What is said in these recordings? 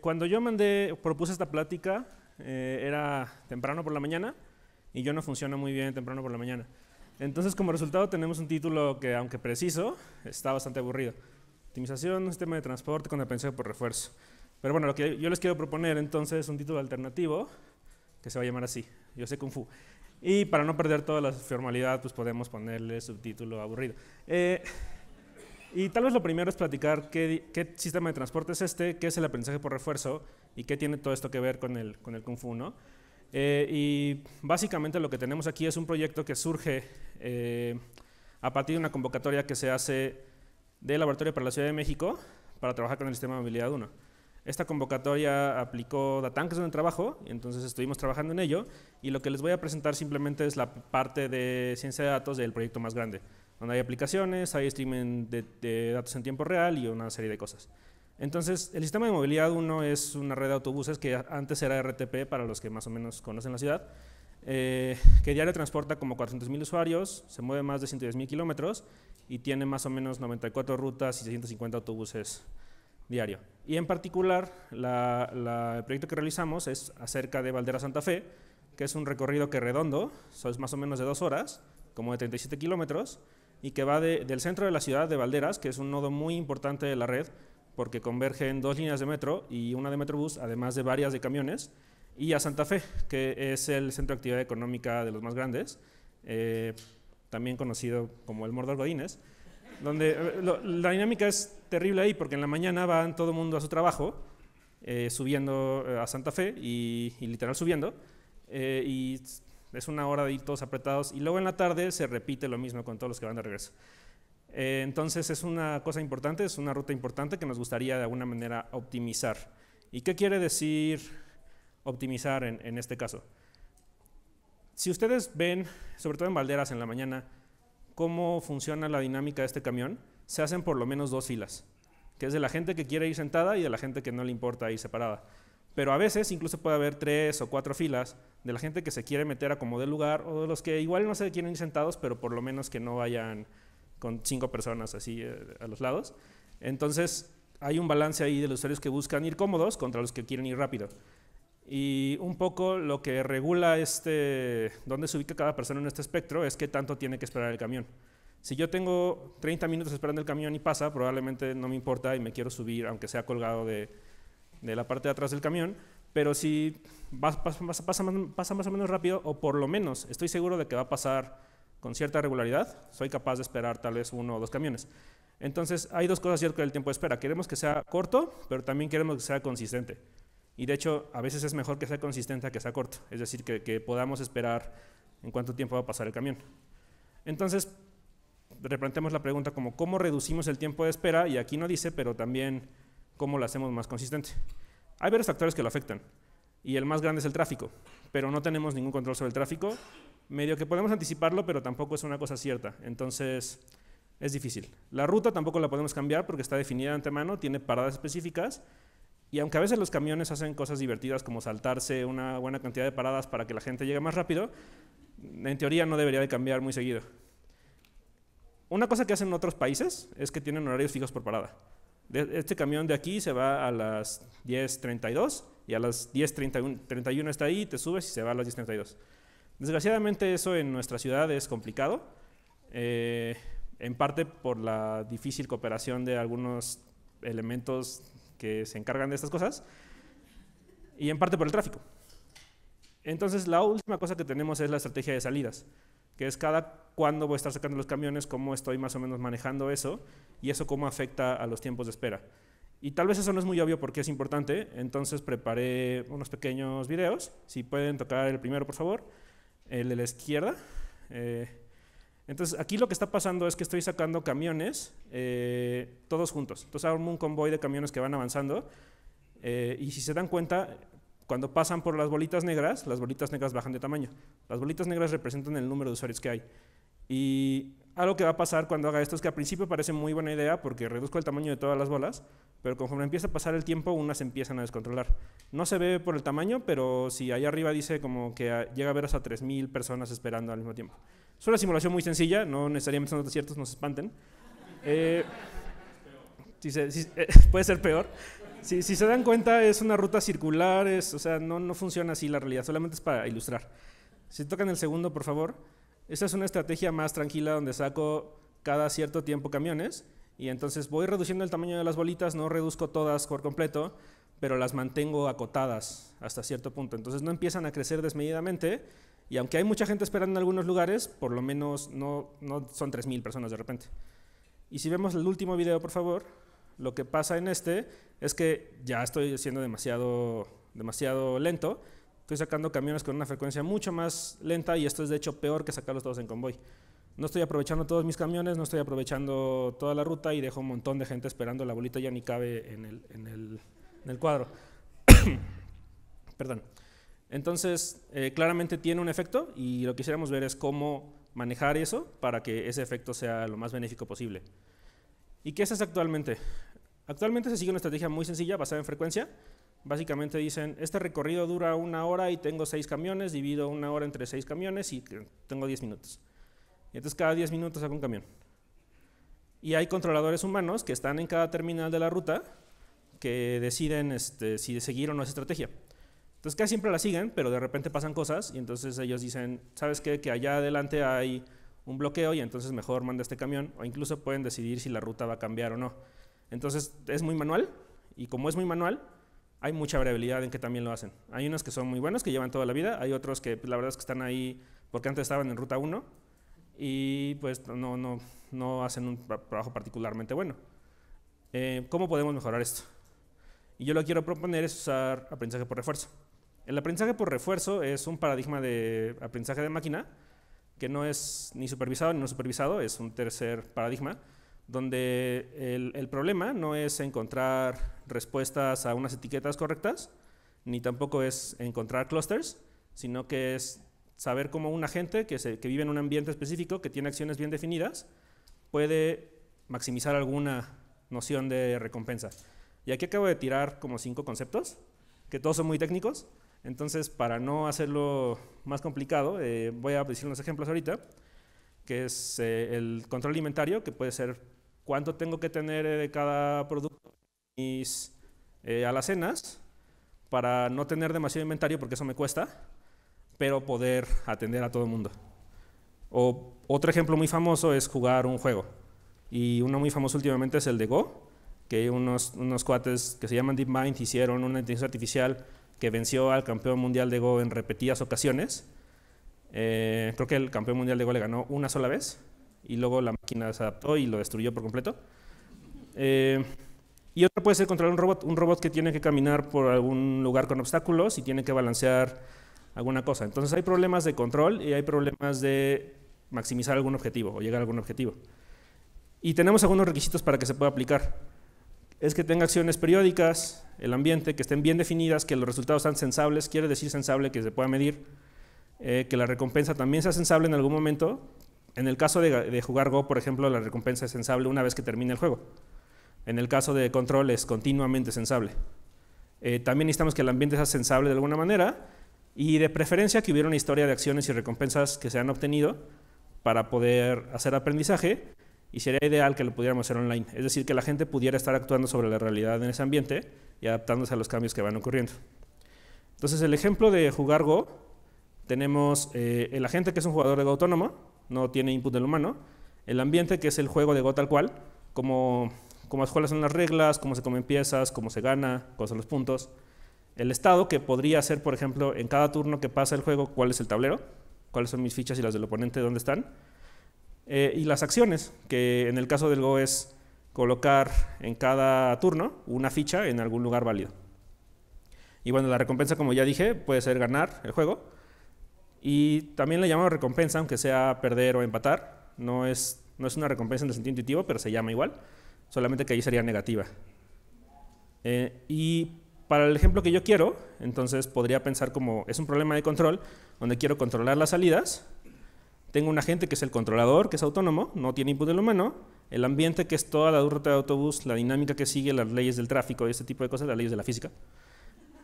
Cuando yo mandé, propuse esta plática, eh, era temprano por la mañana y yo no funciona muy bien temprano por la mañana. Entonces, como resultado, tenemos un título que, aunque preciso, está bastante aburrido. Optimización, un sistema de transporte con dependencia por refuerzo. Pero bueno, lo que yo les quiero proponer entonces es un título alternativo que se va a llamar así, Yo sé Kung Fu. Y para no perder toda la formalidad, pues podemos ponerle subtítulo aburrido. Eh, y tal vez lo primero es platicar qué, sistema de transporte es este, qué es el aprendizaje por refuerzo y qué tiene todo esto que ver con el, con Kung Fu. ¿no? Eh, y básicamente lo que tenemos aquí es un proyecto que surge eh, a partir de una convocatoria que se hace del Laboratorio para la Ciudad de México para trabajar con el sistema de movilidad 1. Esta convocatoria aplicó Datan, que es donde trabajo, y entonces estuvimos trabajando en ello, y lo que les voy a presentar simplemente es la parte de ciencia de datos del proyecto más grande donde hay aplicaciones, hay streaming de, datos en tiempo real y una serie de cosas. Entonces, el sistema de movilidad 1 es una red de autobuses que antes era RTP para los que más o menos conocen la ciudad, eh, que diario transporta como 400.000 usuarios, se mueve más de 110.000 kilómetros y tiene más o menos 94 rutas y 650 autobuses diario. Y en particular, el proyecto que realizamos es acerca de Valdera Santa Fe, que es un recorrido que redondo, es más o menos de dos horas, como de 37 kilómetros, y que va del centro de la ciudad de Valderas, que es un nodo muy importante de la red, porque convergen dos líneas de metro y una de Metrobús, además de varias de camiones, y a Santa Fe, que es el centro de actividad económica de los más grandes, eh, también conocido como el Mordor godines donde eh, la dinámica es terrible ahí, porque en la mañana van todo el mundo a su trabajo, eh, subiendo a Santa Fe y, literal subiendo, y es una hora de ir todos apretados y luego en la tarde se repite lo mismo con todos los que van de regreso. Eh, entonces es una cosa importante, es una ruta importante que nos gustaría de alguna manera optimizar. ¿Y qué quiere decir optimizar en, en este caso? Si ustedes ven, sobre todo en Valderas en la mañana, cómo funciona la dinámica de este camión, se hacen por lo menos dos filas, que es de la gente que quiere ir sentada y de la gente que no le importa ir separada. Pero a veces incluso puede haber tres o cuatro filas de la gente que se quiere meter a como del lugar o de los que igual no se quieren ir sentados, pero por lo menos que no vayan con cinco personas así eh, a los lados. Entonces hay un balance ahí de los usuarios que buscan ir cómodos contra los que quieren ir rápido. Y un poco lo que regula este, dónde se ubica cada persona en este espectro es qué tanto tiene que esperar el camión. Si yo tengo 30 minutos esperando el camión y pasa, probablemente no me importa y me quiero subir, aunque sea colgado de, de la parte de atrás del camión, pero si pasa, más o menos rápido, o por lo menos estoy seguro de que va a pasar con cierta regularidad, soy capaz de esperar tal vez uno o dos camiones. Entonces, hay dos cosas ciertas del tiempo de espera. Queremos que sea corto, pero también queremos que sea consistente. Y de hecho, a veces es mejor que sea consistente que sea corto, es decir, que, podamos esperar en cuánto tiempo va a pasar el camión. Entonces, replanteamos la pregunta como cómo reducimos el tiempo de espera, y aquí no dice, pero también cómo la hacemos más consistente. Hay varios factores que lo afectan y el más grande es el tráfico, pero no tenemos ningún control sobre el tráfico. Medio que podemos anticiparlo, pero tampoco es una cosa cierta. Entonces, es difícil. La ruta tampoco la podemos cambiar porque está definida de antemano, tiene paradas específicas y aunque a veces los camiones hacen cosas divertidas como saltarse una buena cantidad de paradas para que la gente llegue más rápido, en teoría no debería de cambiar muy seguido. Una cosa que hacen otros países es que tienen horarios fijos por parada este camión de aquí se va a las 10.32 y a las 10.31 está ahí, te subes y se va a las 10.32. Desgraciadamente eso en nuestra ciudad es complicado, eh, en parte por la difícil cooperación de algunos elementos que se encargan de estas cosas y en parte por el tráfico. Entonces, la última cosa que tenemos es la estrategia de salidas, que es cada cuándo voy a estar sacando los camiones, cómo estoy más o menos manejando eso y eso cómo afecta a los tiempos de espera. Y tal vez eso no es muy obvio porque es importante, entonces preparé unos pequeños videos. Si pueden tocar el primero, por favor, el de la izquierda. Eh, entonces, aquí lo que está pasando es que estoy sacando camiones eh, todos juntos. Entonces, hago un convoy de camiones que van avanzando. Eh, y si se dan cuenta, cuando pasan por las bolitas negras, las bolitas negras bajan de tamaño. Las bolitas negras representan el número de usuarios que hay. Y algo que va a pasar cuando haga esto es que al principio parece muy buena idea porque reduzco el tamaño de todas las bolas, pero conforme empieza a pasar el tiempo, unas empiezan a descontrolar. No se ve por el tamaño, pero si ahí arriba dice como que llega a ver hasta 3.000 personas esperando al mismo tiempo. Es una simulación muy sencilla, no necesariamente son desiertos ciertos, no se espanten. Eh, eh, puede ser peor si, si, se dan cuenta, es una ruta circular, es, o sea, no, no funciona así la realidad, solamente es para ilustrar. Si tocan el segundo, por favor. Esa es una estrategia más tranquila donde saco cada cierto tiempo camiones y entonces voy reduciendo el tamaño de las bolitas, no reduzco todas por completo, pero las mantengo acotadas hasta cierto punto. Entonces no empiezan a crecer desmedidamente y aunque hay mucha gente esperando en algunos lugares, por lo menos no, no son 3.000 personas de repente. Y si vemos el último video, por favor, lo que pasa en este es que ya estoy siendo demasiado, demasiado lento. Estoy sacando camiones con una frecuencia mucho más lenta y esto es de hecho peor que sacarlos todos en convoy. No estoy aprovechando todos mis camiones, no estoy aprovechando toda la ruta y dejo un montón de gente esperando. La bolita ya ni cabe en el, cuadro. Perdón. Entonces, eh, claramente tiene un efecto y lo que quisiéramos ver es cómo manejar eso para que ese efecto sea lo más benéfico posible. ¿Y qué haces actualmente? Actualmente se sigue una estrategia muy sencilla basada en frecuencia. Básicamente dicen, este recorrido dura una hora y tengo seis camiones, divido una hora entre seis camiones y tengo diez minutos. Y entonces cada diez minutos hago un camión. Y hay controladores humanos que están en cada terminal de la ruta que deciden este, si seguir o no esa estrategia. Entonces casi siempre la siguen, pero de repente pasan cosas y entonces ellos dicen, ¿sabes qué? Que allá adelante hay un bloqueo y entonces mejor manda este camión. O incluso pueden decidir si la ruta va a cambiar o no. Entonces es muy manual y como es muy manual, hay mucha variabilidad en que también lo hacen. Hay unos que son muy buenos, que llevan toda la vida, hay otros que la verdad es que están ahí porque antes estaban en ruta 1 y pues no, no, no hacen un trabajo particularmente bueno. Eh, ¿Cómo podemos mejorar esto? Y yo lo que quiero proponer es usar aprendizaje por refuerzo. El aprendizaje por refuerzo es un paradigma de aprendizaje de máquina que no es ni supervisado ni no supervisado, es un tercer paradigma donde el, problema no es encontrar respuestas a unas etiquetas correctas, ni tampoco es encontrar clusters, sino que es saber cómo un agente que, vive en un ambiente específico, que tiene acciones bien definidas, puede maximizar alguna noción de recompensa. Y aquí acabo de tirar como cinco conceptos, que todos son muy técnicos, entonces para no hacerlo más complicado, eh, voy a decir unos ejemplos ahorita, que es eh, el control alimentario, que puede ser cuánto tengo que tener eh, de cada producto en mis eh, alacenas para no tener demasiado inventario porque eso me cuesta, pero poder atender a todo el mundo. otro ejemplo muy famoso es jugar un juego. Y uno muy famoso últimamente es el de Go, que unos, unos cuates que se llaman DeepMind hicieron una inteligencia artificial que venció al campeón mundial de Go en repetidas ocasiones. Eh, creo que el campeón mundial de Go le ganó una sola vez y luego la máquina se adaptó y lo destruyó por completo. Eh, y otro puede ser controlar un robot, un robot que tiene que caminar por algún lugar con obstáculos y tiene que balancear alguna cosa. Entonces hay problemas de control y hay problemas de maximizar algún objetivo o llegar a algún objetivo. Y tenemos algunos requisitos para que se pueda aplicar. Es que tenga acciones periódicas, el ambiente, que estén bien definidas, que los resultados sean sensables, quiere decir sensable que se pueda medir, eh, que la recompensa también sea sensable en algún momento, en el caso de, jugar Go, por ejemplo, la recompensa es sensable una vez que termina el juego. En el caso de Control es continuamente sensable. Eh, también necesitamos que el ambiente sea sensable de alguna manera y de preferencia que hubiera una historia de acciones y recompensas que se han obtenido para poder hacer aprendizaje y sería ideal que lo pudiéramos hacer online. Es decir, que la gente pudiera estar actuando sobre la realidad en ese ambiente y adaptándose a los cambios que van ocurriendo. Entonces, el ejemplo de jugar Go, tenemos eh, el agente que es un jugador de Go autónomo, no tiene input del humano. El ambiente, que es el juego de Go tal cual, como, como cuáles son las reglas, cómo se comen piezas, cómo se gana, cuáles son los puntos. El estado, que podría ser, por ejemplo, en cada turno que pasa el juego, cuál es el tablero, cuáles son mis fichas y las del oponente, dónde están. Eh, y las acciones, que en el caso del Go es colocar en cada turno una ficha en algún lugar válido. Y bueno, la recompensa, como ya dije, puede ser ganar el juego, y también le llamamos recompensa, aunque sea perder o empatar. No es, una recompensa en el sentido intuitivo, pero se llama igual. Solamente que ahí sería negativa. Eh, y para el ejemplo que yo quiero, entonces podría pensar como es un problema de control donde quiero controlar las salidas. Tengo un agente que es el controlador, que es autónomo, no tiene input del humano. El ambiente, que es toda la ruta de autobús, la dinámica que sigue, las leyes del tráfico y este tipo de cosas, las leyes de la física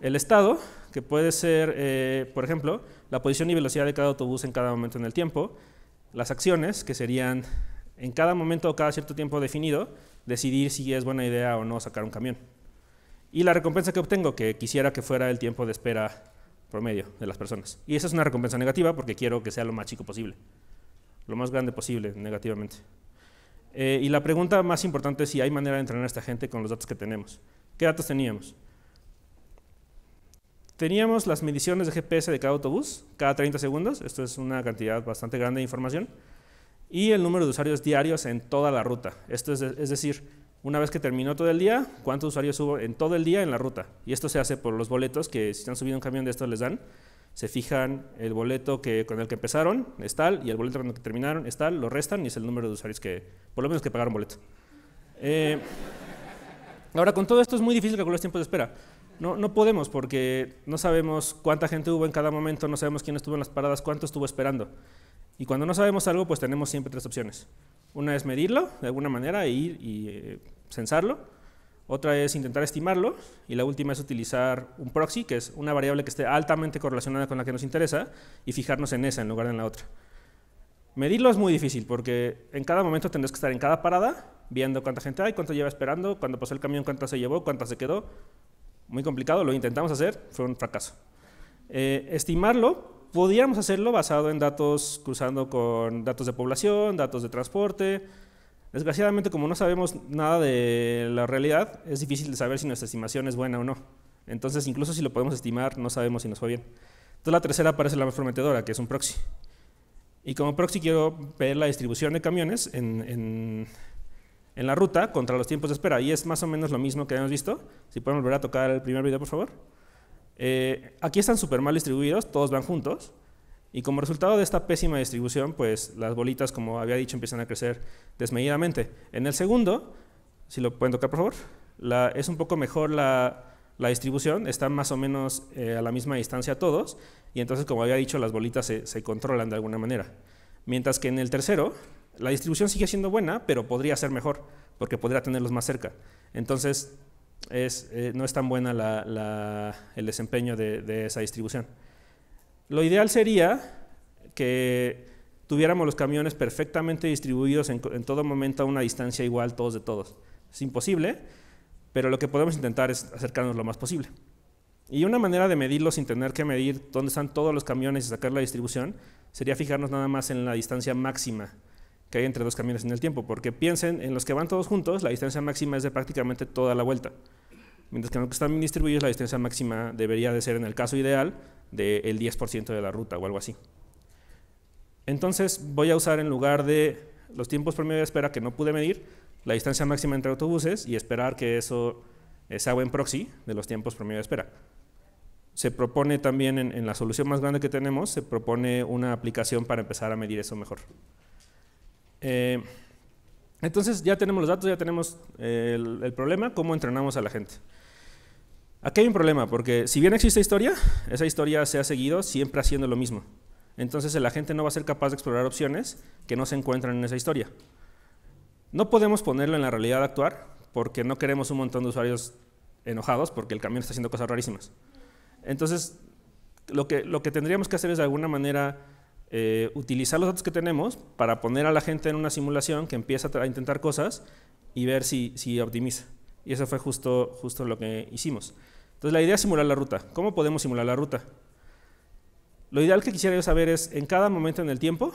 el estado, que puede ser, eh, por ejemplo, la posición y velocidad de cada autobús en cada momento en el tiempo, las acciones, que serían en cada momento o cada cierto tiempo definido, decidir si es buena idea o no sacar un camión. Y la recompensa que obtengo, que quisiera que fuera el tiempo de espera promedio de las personas. Y esa es una recompensa negativa porque quiero que sea lo más chico posible, lo más grande posible negativamente. Eh, y la pregunta más importante es si hay manera de entrenar a esta gente con los datos que tenemos. ¿Qué datos teníamos? Teníamos las mediciones de GPS de cada autobús cada 30 segundos, esto es una cantidad bastante grande de información, y el número de usuarios diarios en toda la ruta. Esto es, es decir, una vez que terminó todo el día, cuántos usuarios hubo en todo el día en la ruta. Y esto se hace por los boletos que si están subiendo un camión de estos les dan, se fijan el boleto que, con el que empezaron es tal y el boleto con el que terminaron es tal, lo restan y es el número de usuarios que, por lo menos que pagaron boleto. Eh, ahora, con todo esto es muy difícil calcular los tiempos de espera. No, podemos porque no sabemos cuánta gente hubo en cada momento, no sabemos quién estuvo en las paradas, cuánto estuvo esperando. Y cuando no sabemos algo, pues tenemos siempre tres opciones. Una es medirlo de alguna manera e ir y eh, censarlo. Otra es intentar estimarlo. Y la última es utilizar un proxy, que es una variable que esté altamente correlacionada con la que nos interesa, y fijarnos en esa en lugar de en la otra. Medirlo es muy difícil porque en cada momento tendrás que estar en cada parada viendo cuánta gente hay, cuánto lleva esperando, cuándo pasó el camión, cuánta se llevó, cuánta se quedó, muy complicado, lo intentamos hacer, fue un fracaso. Eh, estimarlo, podríamos hacerlo basado en datos, cruzando con datos de población, datos de transporte. Desgraciadamente, como no sabemos nada de la realidad, es difícil de saber si nuestra estimación es buena o no. Entonces, incluso si lo podemos estimar, no sabemos si nos fue bien. Entonces, la tercera parece la más prometedora, que es un proxy. Y como proxy quiero ver la distribución de camiones en en la ruta contra los tiempos de espera. Y es más o menos lo mismo que habíamos visto. Si podemos volver a tocar el primer video, por favor. Eh, aquí están súper mal distribuidos, todos van juntos. Y como resultado de esta pésima distribución, pues las bolitas, como había dicho, empiezan a crecer desmedidamente. En el segundo, si lo pueden tocar, por favor, es un poco mejor la, distribución, están más o menos eh, a la misma distancia todos, y entonces, como había dicho, las bolitas se controlan de alguna manera. Mientras que en el tercero, la distribución sigue siendo buena, pero podría ser mejor, porque podría tenerlos más cerca. Entonces, eh, no es tan buena el desempeño de, esa distribución. Lo ideal sería que tuviéramos los camiones perfectamente distribuidos en, en todo momento a una distancia igual todos de todos. Es imposible, pero lo que podemos intentar es acercarnos lo más posible. Y una manera de medirlo sin tener que medir dónde están todos los camiones y sacar la distribución sería fijarnos nada más en la distancia máxima que hay entre dos camiones en el tiempo, porque piensen, en los que van todos juntos, la distancia máxima es de prácticamente toda la vuelta, mientras que en los que están distribuidos, la distancia máxima debería de ser, en el caso ideal, del 10% de la ruta o algo así. Entonces voy a usar en lugar de los tiempos promedio de espera que no pude medir, la distancia máxima entre autobuses y esperar que eso eh, sea en proxy de los tiempos promedio de espera. Se propone también en la solución más grande que tenemos, se propone una aplicación para empezar a medir eso mejor. Eh, entonces ya tenemos los datos, ya tenemos eh, el, problema, cómo entrenamos a la gente. Aquí hay un problema, porque si bien existe historia, esa historia se ha seguido siempre haciendo lo mismo. Entonces la gente no va a ser capaz de explorar opciones que no se encuentran en esa historia. No podemos ponerlo en la realidad actuar, porque no queremos un montón de usuarios enojados, porque el camión está haciendo cosas rarísimas. Entonces, lo lo que tendríamos que hacer es de alguna manera eh, utilizar los datos que tenemos para poner a la gente en una simulación que empieza a intentar cosas y ver si, si optimiza. Y eso fue justo, justo lo que hicimos. Entonces la idea es simular la ruta. ¿Cómo podemos simular la ruta? Lo ideal que quisiera yo saber es en cada momento en el tiempo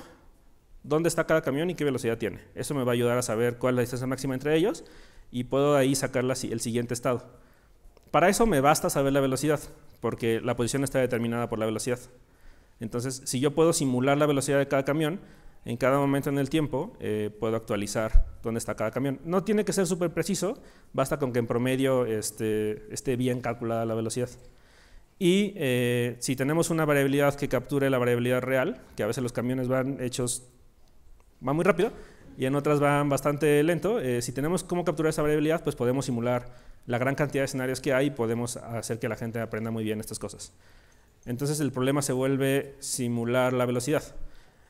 dónde está cada camión y qué velocidad tiene. Eso me va a ayudar a saber cuál es la distancia máxima entre ellos y puedo ahí sacar el siguiente estado. Para eso me basta saber la velocidad, porque la posición está determinada por la velocidad. Entonces, si yo puedo simular la velocidad de cada camión, en cada momento en el tiempo eh, puedo actualizar dónde está cada camión. No tiene que ser súper preciso, basta con que en promedio este, esté bien calculada la velocidad. Y eh, si tenemos una variabilidad que capture la variabilidad real, que a veces los camiones van hechos, van muy rápido, y en otras van bastante lento, eh, si tenemos cómo capturar esa variabilidad, pues podemos simular la gran cantidad de escenarios que hay y podemos hacer que la gente aprenda muy bien estas cosas. Entonces el problema se vuelve simular la velocidad.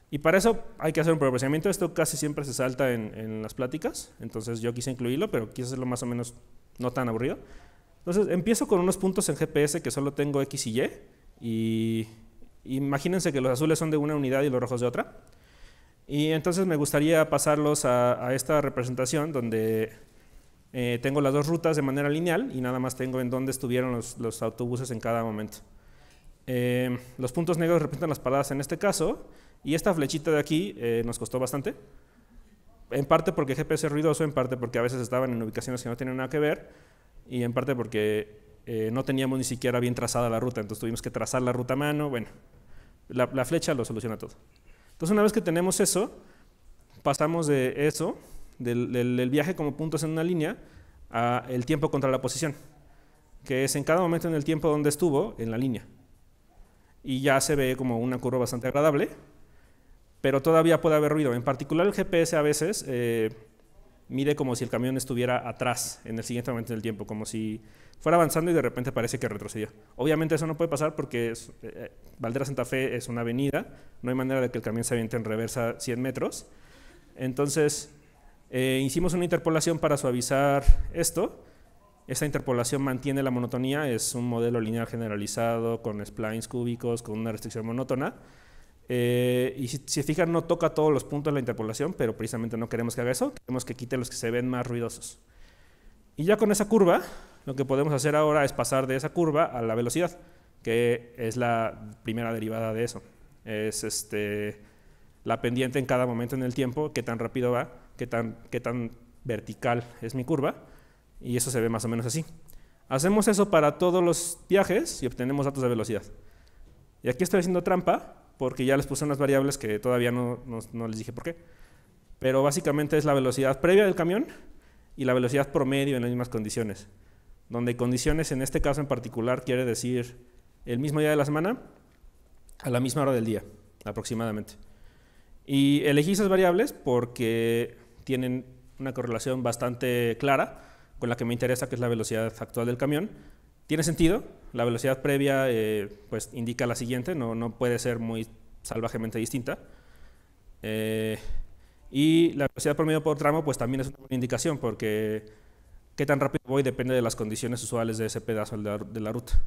Y para eso hay que hacer un proporcionamiento. Esto casi siempre se salta en, las pláticas. Entonces yo quise incluirlo, pero quise hacerlo más o menos no tan aburrido. Entonces empiezo con unos puntos en GPS que solo tengo X y Y. Y imagínense que los azules son de una unidad y los rojos de otra. Y entonces me gustaría pasarlos a, esta representación donde eh, tengo las dos rutas de manera lineal y nada más tengo en dónde estuvieron los autobuses en cada momento. Em, los puntos negros representan las paradas en este caso, y esta flechita de aquí eh, nos costó bastante, en parte porque GPS es ruidoso, en parte porque a veces estaban en ubicaciones que no tienen nada que ver, y en parte porque eh, no teníamos ni siquiera bien trazada la ruta, entonces tuvimos que trazar la ruta a mano, bueno, la, flecha lo soluciona todo. Entonces una vez que tenemos eso, pasamos de eso, del, viaje como puntos en una línea, a el tiempo contra la posición, que es en cada momento en el tiempo donde estuvo en la línea y ya se ve como una curva bastante agradable, pero todavía puede haber ruido. En particular el GPS a veces eh, mide como si el camión estuviera atrás en el siguiente momento del tiempo, como si fuera avanzando y de repente parece que retrocedía. Obviamente eso no puede pasar porque eh, eh, Valdera Santa Fe es una avenida, no hay manera de que el camión se aviente en reversa 100 metros. Entonces hicimos una interpolación para suavizar esto esta interpolación mantiene la monotonía, es un modelo lineal generalizado con splines cúbicos, con una restricción monótona. Eh, y si se fijan, no toca todos los puntos de la interpolación, pero precisamente no queremos que haga eso, queremos que quite los que se ven más ruidosos. Y ya con esa curva, lo que podemos hacer ahora es pasar de esa curva a la velocidad, que es la primera derivada de eso. Es este, la pendiente en cada momento en el tiempo, qué tan rápido va, qué tan, qué tan vertical es mi curva y eso se ve más o menos así. Hacemos eso para todos los viajes y obtenemos datos de velocidad. Y aquí estoy haciendo trampa porque ya les puse unas variables que todavía no, no, les dije por qué. Pero básicamente es la velocidad previa del camión y la velocidad promedio en las mismas condiciones. Donde condiciones en este caso en particular quiere decir el mismo día de la semana a la misma hora del día, aproximadamente. Y elegí esas variables porque tienen una correlación bastante clara con la que me interesa, que es la velocidad actual del camión. Tiene sentido, la velocidad previa eh, pues indica la siguiente, no, no, puede ser muy salvajemente distinta. Eh, y la velocidad promedio por tramo pues también es una buena indicación porque qué tan rápido voy depende de las condiciones usuales de ese pedazo de la, de la ruta.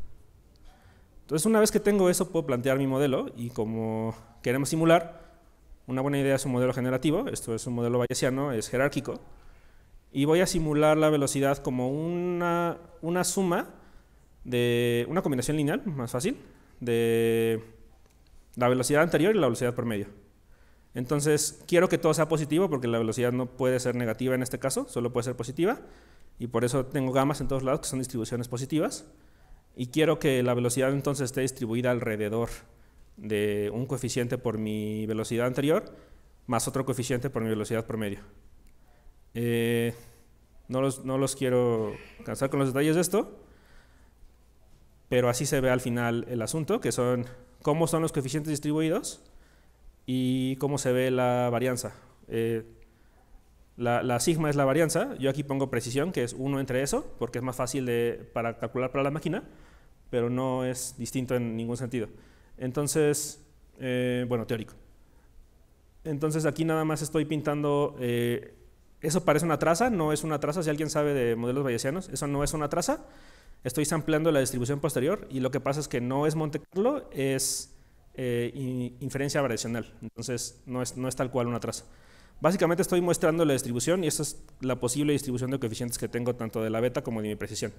Entonces una vez que tengo eso puedo plantear mi modelo y como queremos simular, una buena idea es un modelo generativo, esto es un modelo bayesiano, es jerárquico, y voy a simular la velocidad como una, suma de una combinación lineal, más fácil, de la velocidad anterior y la velocidad promedio. Entonces, quiero que todo sea positivo porque la velocidad no puede ser negativa en este caso, solo puede ser positiva. Y por eso tengo gamas en todos lados que son distribuciones positivas. Y quiero que la velocidad entonces esté distribuida alrededor de un coeficiente por mi velocidad anterior más otro coeficiente por mi velocidad promedio. Eh, no los, quiero cansar con los detalles de esto, pero así se ve al final el asunto, que son cómo son los coeficientes distribuidos y cómo se ve la varianza. Eh, la, sigma es la varianza, yo aquí pongo precisión, que es uno entre eso, porque es más fácil de, para calcular para la máquina, pero no es distinto en ningún sentido. Entonces, eh, bueno, teórico. Entonces aquí nada más estoy pintando eh, eso parece una traza, no es una traza. Si alguien sabe de modelos bayesianos, eso no es una traza. Estoy sampleando la distribución posterior y lo que pasa es que no es Monte Carlo, es eh, inferencia variacional. Entonces, no es, no es tal cual una traza. Básicamente estoy mostrando la distribución y esa es la posible distribución de coeficientes que tengo tanto de la beta como de mi precisión.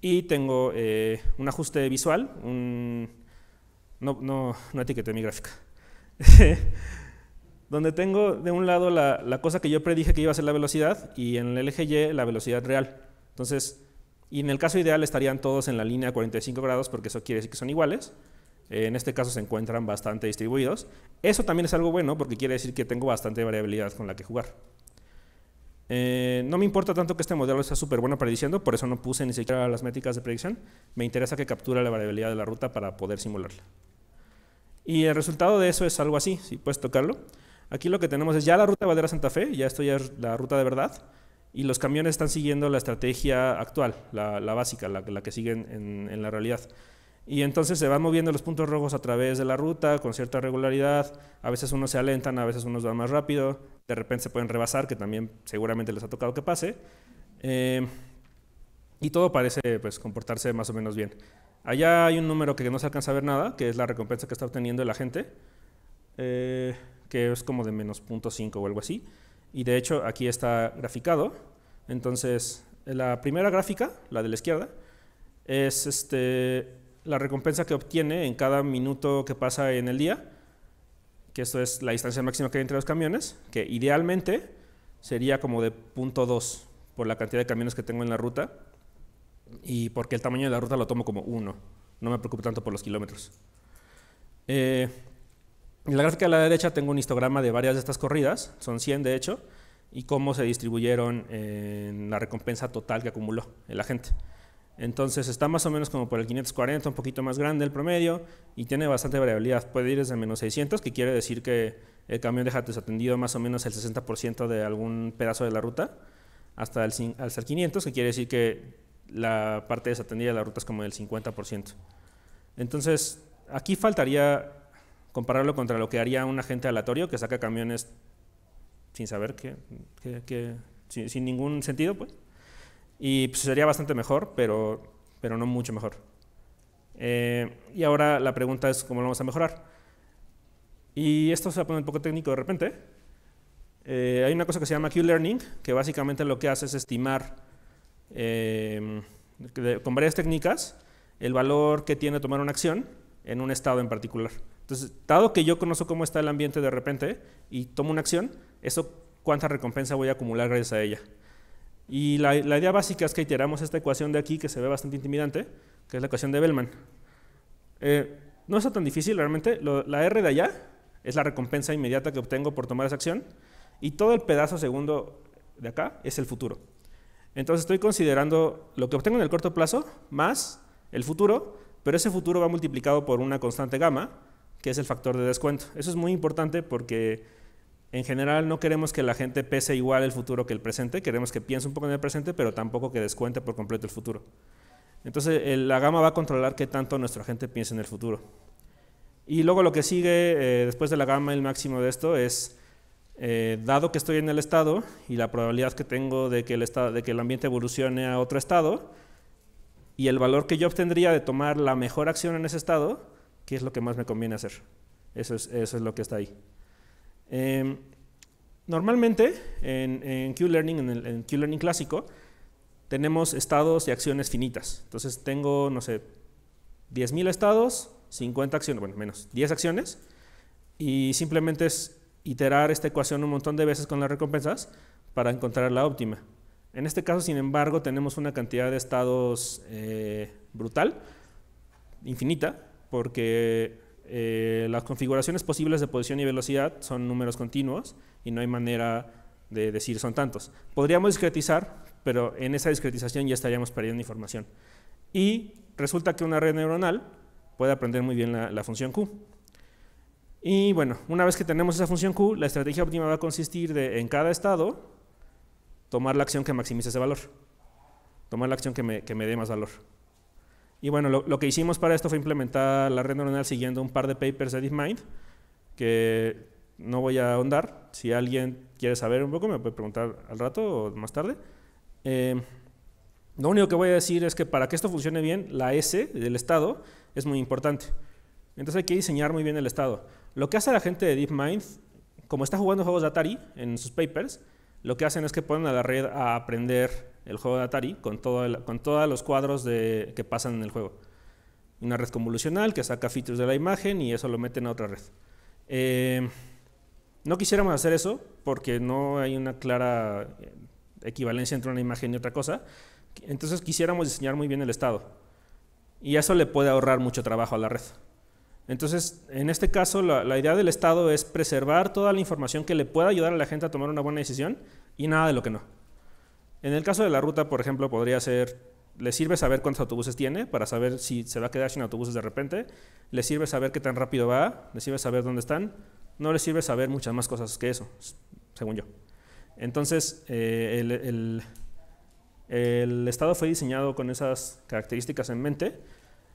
Y tengo eh, un ajuste visual, no, no, no etiqueté mi gráfica. donde tengo de un lado la, cosa que yo predije que iba a ser la velocidad y en el eje Y la velocidad real. Entonces, y en el caso ideal estarían todos en la línea 45 grados porque eso quiere decir que son iguales. Eh, en este caso se encuentran bastante distribuidos. Eso también es algo bueno porque quiere decir que tengo bastante variabilidad con la que jugar. Eh, no me importa tanto que este modelo sea súper bueno prediciendo, por eso no puse ni siquiera las métricas de predicción. Me interesa que capture la variabilidad de la ruta para poder simularla. Y el resultado de eso es algo así, si puedes tocarlo. Aquí lo que tenemos es ya la ruta Valera Santa Fe, ya esto ya es la ruta de verdad, y los camiones están siguiendo la estrategia actual, la, básica, la, que siguen en, la realidad. Y entonces se van moviendo los puntos rojos a través de la ruta con cierta regularidad. A veces unos se alentan, a veces unos van más rápido. De repente se pueden rebasar, que también seguramente les ha tocado que pase. Eh, y todo parece pues, comportarse más o menos bien. Allá hay un número que no se alcanza a ver nada, que es la recompensa que está obteniendo la gente. Eh, que es como de menos 0.5 o algo así. Y de hecho aquí está graficado. Entonces, la primera gráfica, la de la izquierda, es este, la recompensa que obtiene en cada minuto que pasa en el día, que esto es la distancia máxima que hay entre los camiones, que idealmente sería como de 0.2 por la cantidad de camiones que tengo en la ruta y porque el tamaño de la ruta lo tomo como 1. No me preocupo tanto por los kilómetros. Eh, en la gráfica de la derecha tengo un histograma de varias de estas corridas, son 100 de hecho, y cómo se distribuyeron en la recompensa total que acumuló la gente. Entonces está más o menos como por el 540, un poquito más grande el promedio y tiene bastante variabilidad. Puede ir desde menos 600, que quiere decir que el camión deja desatendido más o menos el 60% de algún pedazo de la ruta, hasta el, al 500, que quiere decir que la parte desatendida de la ruta es como del 50%. Entonces aquí faltaría compararlo contra lo que haría un agente aleatorio que saca camiones sin saber que, sin, ningún sentido, pues. Y pues, sería bastante mejor, pero, pero no mucho mejor. Eh, y ahora la pregunta es cómo lo vamos a mejorar. Y esto se va a poner un poco técnico de repente. Eh, hay una cosa que se llama Q-Learning, que básicamente lo que hace es estimar eh, con varias técnicas el valor que tiene tomar una acción en un estado en particular. Entonces, dado que yo conozco cómo está el ambiente de repente y tomo una acción, eso cuánta recompensa voy a acumular gracias a ella. Y la, idea básica es que iteramos esta ecuación de aquí, que se ve bastante intimidante, que es la ecuación de Bellman. Eh, no es tan difícil realmente. la R de allá es la recompensa inmediata que obtengo por tomar esa acción. Y todo el pedazo segundo de acá es el futuro. Entonces estoy considerando lo que obtengo en el corto plazo más el futuro, pero ese futuro va multiplicado por una constante gamma, que es el factor de descuento. Eso es muy importante porque en general no queremos que la gente pese igual el futuro que el presente, queremos que piense un poco en el presente, pero tampoco que descuente por completo el futuro. Entonces la gama va a controlar qué tanto nuestra gente piense en el futuro. Y luego lo que sigue eh, después de la gama, el máximo de esto es, eh, dado que estoy en el estado y la probabilidad que tengo de que, el estado, de que el ambiente evolucione a otro estado, y el valor que yo obtendría de tomar la mejor acción en ese estado, qué es lo que más me conviene hacer. Eso es, lo que está ahí. Em, normalmente en, en Q-Learning, en el Q-Learning clásico, tenemos estados y acciones finitas. Entonces tengo, no sé, 10.000 estados, 50 acciones, bueno, menos, 10 acciones, y simplemente es iterar esta ecuación un montón de veces con las recompensas para encontrar la óptima. En este caso, sin embargo, tenemos una cantidad de estados eh, brutal, infinita, porque eh, las configuraciones posibles de posición y velocidad son números continuos y no hay manera de decir son tantos. Podríamos discretizar, pero en esa discretización ya estaríamos perdiendo información. Y resulta que una red neuronal puede aprender muy bien la, función Q. Y bueno, una vez que tenemos esa función Q, la estrategia óptima va a consistir de, en cada estado, tomar la acción que maximice ese valor. Tomar la acción que me dé más valor. Y bueno, lo, que hicimos para esto fue implementar la red neuronal siguiendo un par de papers de DeepMind, que no voy a ahondar. Si alguien quiere saber un poco, me puede preguntar al rato o más tarde. Em, lo único que voy a decir es que para que esto funcione bien, la S del estado es muy importante. Entonces hay que diseñar muy bien el estado. Lo que hace la gente de DeepMind, como está jugando juegos de Atari en sus papers, lo que hacen es que ponen a la red a aprender el juego de Atari, con, todo con todos los cuadros que pasan en el juego. Una red convolucional que saca features de la imagen y eso lo meten a otra red. Eh, no quisiéramos hacer eso porque no hay una clara eh, equivalencia entre una imagen y otra cosa. Entonces quisiéramos diseñar muy bien el estado. Y eso le puede ahorrar mucho trabajo a la red. Entonces, en este caso, la, idea del Estado es preservar toda la información que le pueda ayudar a la gente a tomar una buena decisión y nada de lo que no. En el caso de la ruta, por ejemplo, podría ser, le sirve saber cuántos autobuses tiene para saber si se va a quedar sin autobuses de repente, le sirve saber qué tan rápido va, le sirve saber dónde están, no le sirve saber muchas más cosas que eso, según yo. Entonces, eh, el, estado fue diseñado con esas características en mente,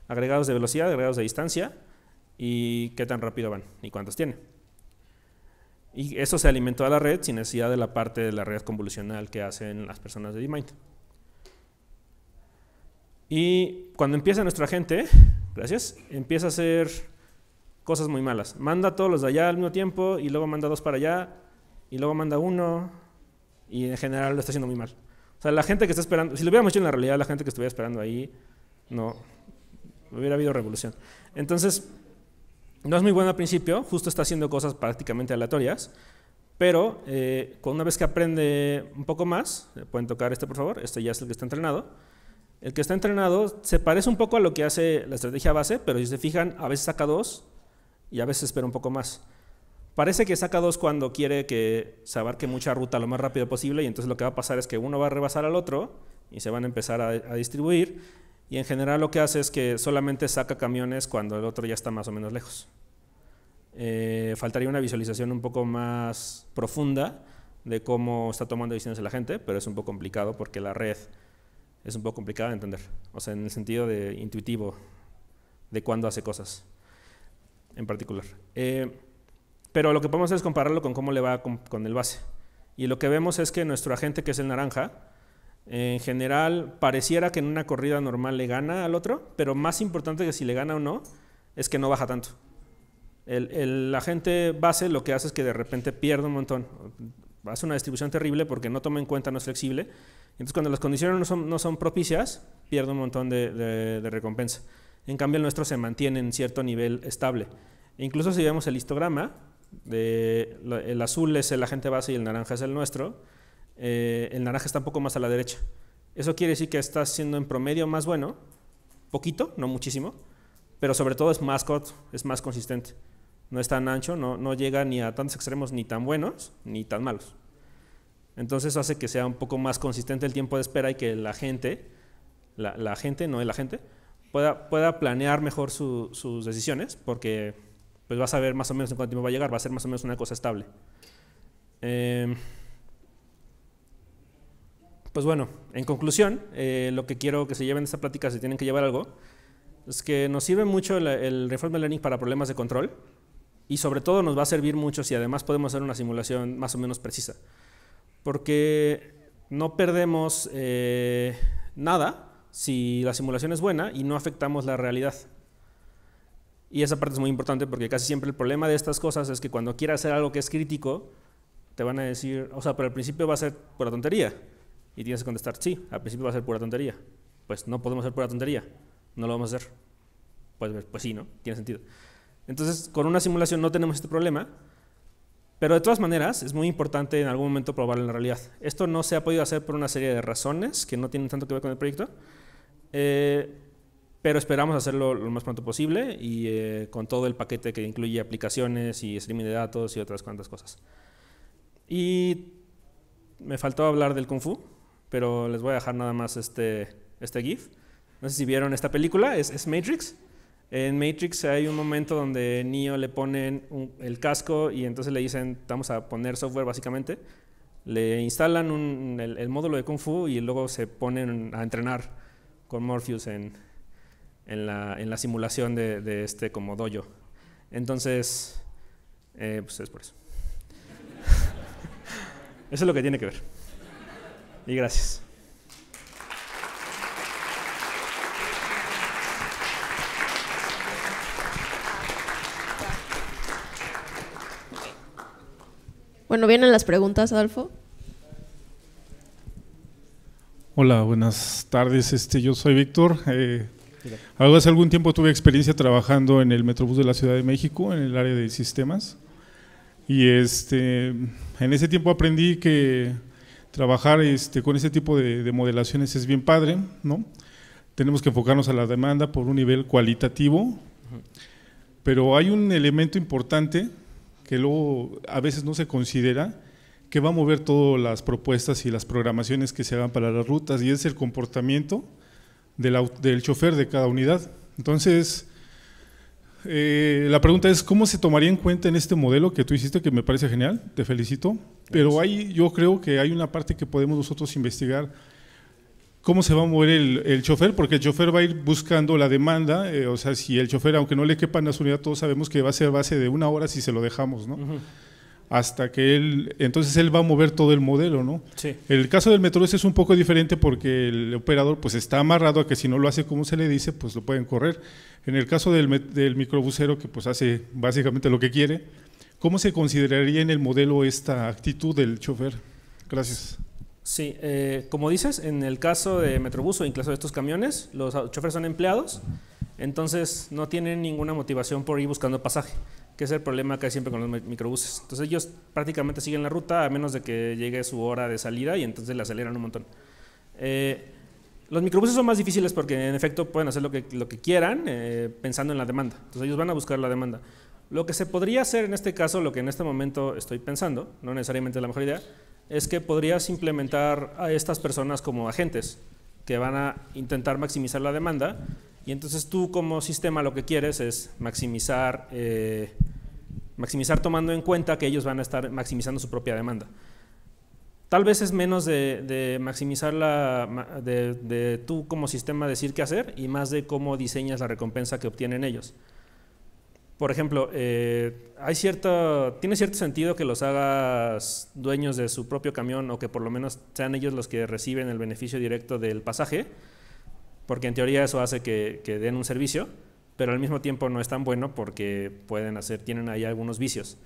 agregados de velocidad, agregados de distancia y qué tan rápido van y cuántos tiene. Y eso se alimentó a la red sin necesidad de la parte de la red convolucional que hacen las personas de DeepMind. Y cuando empieza nuestra gente, gracias, empieza a hacer cosas muy malas. Manda todos los de allá al mismo tiempo y luego manda dos para allá y luego manda uno y en general lo está haciendo muy mal. O sea, la gente que está esperando, si lo hubiéramos hecho en la realidad, la gente que estuviera esperando ahí, no, hubiera habido revolución. Entonces, no es muy bueno al principio, justo está haciendo cosas prácticamente aleatorias, pero eh, una vez que aprende un poco más, eh, pueden tocar este por favor, este ya es el que está entrenado, el que está entrenado se parece un poco a lo que hace la estrategia base, pero si se fijan, a veces saca dos y a veces espera un poco más. Parece que saca dos cuando quiere que se abarque mucha ruta lo más rápido posible y entonces lo que va a pasar es que uno va a rebasar al otro y se van a empezar a distribuir y en general lo que hace es que solamente saca camiones cuando el otro ya está más o menos lejos. Eh, faltaría una visualización un poco más profunda de cómo está tomando decisiones la gente, pero es un poco complicado porque la red es un poco complicada de entender, o sea, en el sentido de intuitivo, de cuándo hace cosas en particular. Eh, pero lo que podemos hacer es compararlo con cómo le va con el base. Y lo que vemos es que nuestro agente, que es el naranja, en general, pareciera que en una corrida normal le gana al otro, pero más importante que si le gana o no, es que no baja tanto. El, el, la base lo que hace es que de repente pierde un montón. Hace una distribución terrible porque no toma en cuenta, no es flexible. Entonces, cuando las condiciones no son, propicias, pierde un montón de, recompensa. En cambio, el nuestro se mantiene en cierto nivel estable. E incluso si vemos el histograma, el azul es el agente base y el naranja es el nuestro eh, el naranja está un poco más a la derecha. Eso quiere decir que está siendo en promedio más bueno, poquito, no muchísimo, pero sobre todo es más corto, es más consistente. No es tan ancho, no, llega ni a tantos extremos ni tan buenos ni tan malos. Entonces hace que sea un poco más consistente el tiempo de espera y que la gente, la, gente, no la gente, pueda, pueda planear mejor sus decisiones porque pues va a saber más o menos en cuánto tiempo va a llegar, va a ser más o menos una cosa estable. Eh, pues bueno, en conclusión, eh, lo que quiero que se lleven de esta plática, si tienen que llevar algo, es que nos sirve mucho el, el reinforcement learning para problemas de control y sobre todo nos va a servir mucho si además podemos hacer una simulación más o menos precisa. Porque no perdemos eh, nada si la simulación es buena y no afectamos la realidad. Y esa parte es muy importante porque casi siempre el problema de estas cosas es que cuando quieras hacer algo que es crítico, te van a decir, o sea, pero al principio va a ser por la tontería. Y tienes que contestar, sí, al principio va a ser pura tontería. Pues no podemos hacer pura tontería, no lo vamos a hacer. Pues, pues, pues sí, ¿no? Tiene sentido. Entonces, con una simulación no tenemos este problema, pero de todas maneras es muy importante en algún momento probarlo en la realidad. Esto no se ha podido hacer por una serie de razones que no tienen tanto que ver con el proyecto, eh, pero esperamos hacerlo lo más pronto posible y eh, con todo el paquete que incluye aplicaciones y streaming de datos y otras cuantas cosas. Y me faltó hablar del Kung Fu pero les voy a dejar nada más este, este GIF. No sé si vieron esta película, es, Matrix. En Matrix hay un momento donde Neo le ponen el casco y entonces le dicen, vamos a poner software básicamente. Le instalan el, módulo de Kung Fu y luego se ponen a entrenar con Morpheus en, en, la, en la, simulación de, este como dojo. Entonces, eh, pues es por eso. eso es lo que tiene que ver y gracias. Bueno, vienen las preguntas, Adolfo. Hola, buenas tardes. Este, yo soy Víctor. Eh, hace algún tiempo tuve experiencia trabajando en el Metrobús de la Ciudad de México, en el área de sistemas. Y este, en ese tiempo aprendí que trabajar este, con este tipo de, modelaciones es bien padre, ¿no? Tenemos que enfocarnos a la demanda por un nivel cualitativo, pero hay un elemento importante que luego a veces no se considera, que va a mover todas las propuestas y las programaciones que se hagan para las rutas, y es el comportamiento del, del chofer de cada unidad. Entonces, eh, la pregunta es, ¿cómo se tomaría en cuenta en este modelo que tú hiciste, que me parece genial? Te felicito. Pero hay, yo creo que hay una parte que podemos nosotros investigar. ¿Cómo se va a mover el, chofer? Porque el chofer va a ir buscando la demanda. Eh, o sea, si el chofer, aunque no le quepan las unidades, todos sabemos que va a ser base de una hora si se lo dejamos, ¿no? hasta que él, entonces él va a mover todo el modelo, ¿no? Sí. El caso del Metrobús es un poco diferente porque el operador pues está amarrado a que si no lo hace como se le dice, pues lo pueden correr. En el caso del, del microbusero que pues hace básicamente lo que quiere, ¿cómo se consideraría en el modelo esta actitud del chofer? Gracias. Sí, eh, como dices, en el caso de Metrobús o incluso de estos camiones, los choferes son empleados, entonces no tienen ninguna motivación por ir buscando pasaje que es el problema que hay siempre con los microbuses. Entonces ellos prácticamente siguen la ruta a menos de que llegue su hora de salida y entonces la aceleran un montón. Eh, los microbuses son más difíciles porque en efecto pueden hacer lo que, lo que quieran eh, pensando en la demanda. Entonces ellos van a buscar la demanda. Lo que se podría hacer en este caso, lo que en este momento estoy pensando, no necesariamente es la mejor idea, es que podrías implementar a estas personas como agentes van a intentar maximizar la demanda y entonces tú como sistema lo que quieres es maximizar, eh, maximizar tomando en cuenta que ellos van a estar maximizando su propia demanda. Tal vez es menos de, maximizar la, de, de tú como sistema decir qué hacer y más de cómo diseñas la recompensa que obtienen ellos por ejemplo, eh, hay tiene cierto sentido que los hagas dueños de su propio camión o que por lo menos sean ellos los que reciben el beneficio directo del pasaje, porque en teoría eso hace que, den un servicio, pero al mismo tiempo no es tan bueno porque pueden hacer, tienen ahí algunos vicios.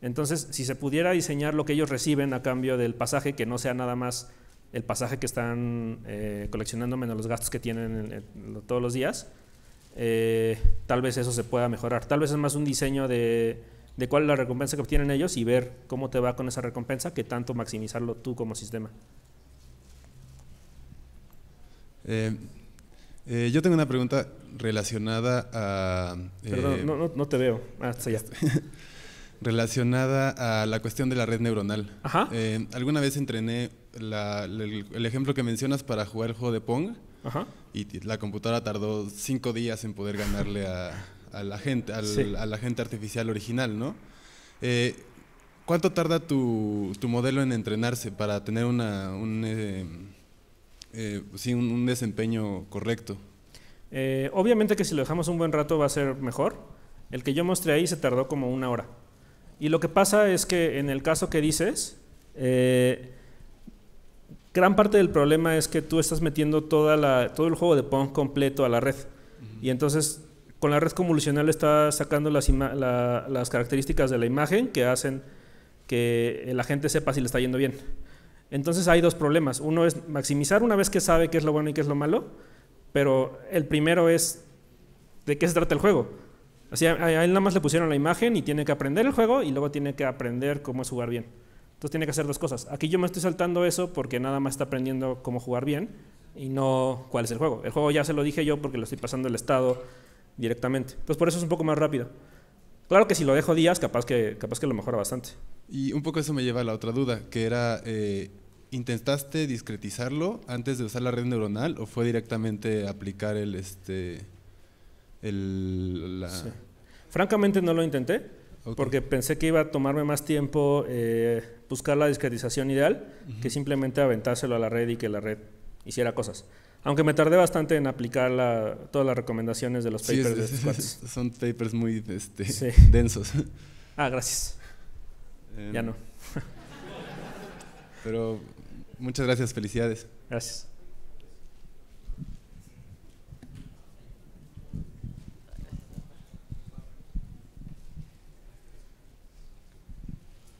Entonces, si se pudiera diseñar lo que ellos reciben a cambio del pasaje, que no sea nada más el pasaje que están eh, coleccionando menos los gastos que tienen eh, todos los días, eh, tal vez eso se pueda mejorar. Tal vez es más un diseño de, cuál es la recompensa que obtienen ellos y ver cómo te va con esa recompensa que tanto maximizarlo tú como sistema. Eh, eh, yo tengo una pregunta relacionada a... Perdón, no, te veo. Ah, relacionada a la cuestión de la red neuronal. alguna vez entrené el, ejemplo que mencionas para jugar el juego de Pong y la computadora tardó cinco días en poder ganarle a, la gente, al, a la gente artificial original, ¿no? Eh, ¿Cuánto tarda tu, modelo en entrenarse para tener eh, eh, un, un, desempeño correcto? obviamente que si lo dejamos un buen rato va a ser mejor. El que yo mostré ahí se tardó como una hora. Y lo que pasa es que en el caso que dices, gran parte del problema es que tú estás metiendo todo el juego de Pong completo a la red. Y entonces con la red convolucional está sacando las, características de la imagen que hacen que la gente sepa si le está yendo bien. Entonces hay dos problemas. Uno es maximizar una vez que sabe qué es lo bueno y qué es lo malo, pero el primero es de qué se trata el juego. Así, a él nada más le pusieron la imagen y tiene que aprender el juego y luego tiene que aprender cómo es jugar bien. Entonces tiene que hacer dos cosas. Aquí yo me estoy saltando eso porque nada más está aprendiendo cómo jugar bien y no cuál es el juego. El juego ya se lo dije yo porque lo estoy pasando el estado directamente. Entonces por eso es un poco más rápido. Claro que si lo dejo días, capaz que, capaz que lo mejora bastante. Y un poco eso me lleva a la otra duda, que era, eh, ¿intentaste discretizarlo antes de usar la red neuronal o fue directamente aplicar el... Este, el la... Francamente no lo intenté porque pensé que iba a tomarme más tiempo eh, buscar la discretización ideal que simplemente aventárselo a la red y que la red hiciera cosas. Aunque me tardé bastante en aplicar todas las recomendaciones de los papers Son papers muy este, densos. Ah, gracias. ya em. no. pero muchas gracias, felicidades. Gracias.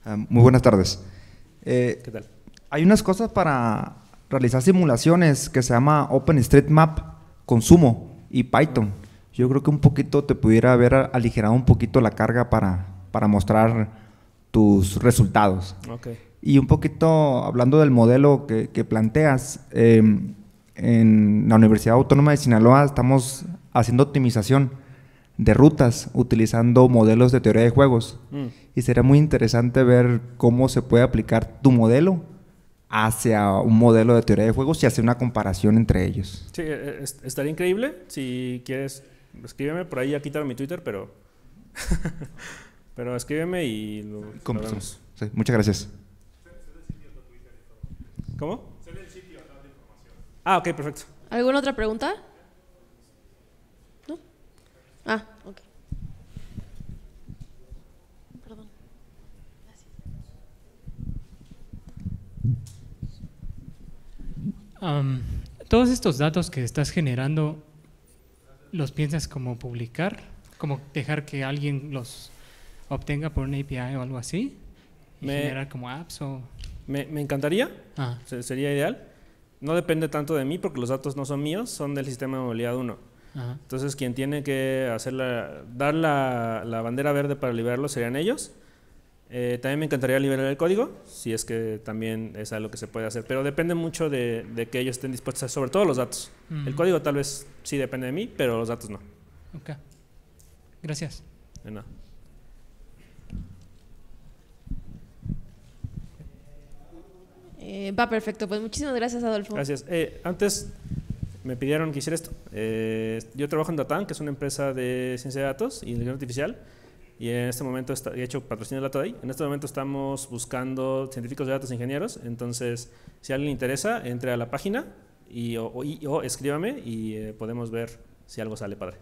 Ah, muy buenas tardes. Eh, ¿Qué tal? Hay unas cosas para realizar simulaciones que se llama OpenStreetMap, Consumo y Python. Yo creo que un poquito te pudiera haber aligerado un poquito la carga para, para mostrar tus resultados. Y un poquito hablando del modelo que, planteas, em, en la Universidad Autónoma de Sinaloa estamos haciendo optimización de rutas utilizando modelos de teoría de juegos. Mm. Y será muy interesante ver cómo se puede aplicar tu modelo hacia un modelo de teoría de juegos y hacer una comparación entre ellos. Sí, e, e, estaría increíble. Si quieres, escríbeme. Por ahí ya quitaron mi Twitter, pero... pero escríbeme y lo, muchas gracias. ¿Cómo? Ah, ok, perfecto. ¿Alguna otra pregunta? Ah, ok. Perdón. Todos estos datos que estás generando, ¿los piensas como publicar? ¿Como dejar que alguien los obtenga por un API o algo así? generar como apps o...? Me, encantaría. Ah. Sería ideal. No depende tanto de mí porque los datos no son míos, son del sistema de movilidad 1. Entonces, quien tiene que hacer dar la, bandera verde para liberarlo serían ellos. Eh, también me encantaría liberar el código, si es que también es algo que se puede hacer, pero depende mucho de, que ellos estén dispuestos, a, sobre todo los datos. El código tal vez sí depende de mí, pero los datos no. Ok. Gracias. De nada. Eh, va perfecto, pues muchísimas gracias Adolfo. Gracias. Eh, antes me pidieron que hiciera esto. Eh, yo trabajo en Datan, que es una empresa de ciencia de datos y inteligencia artificial. Y en este momento, está, de hecho, patrocinio de la En este momento estamos buscando científicos de datos e ingenieros. Entonces, si a alguien le interesa, entre a la página y o, escríbame y eh, podemos ver si algo sale padre.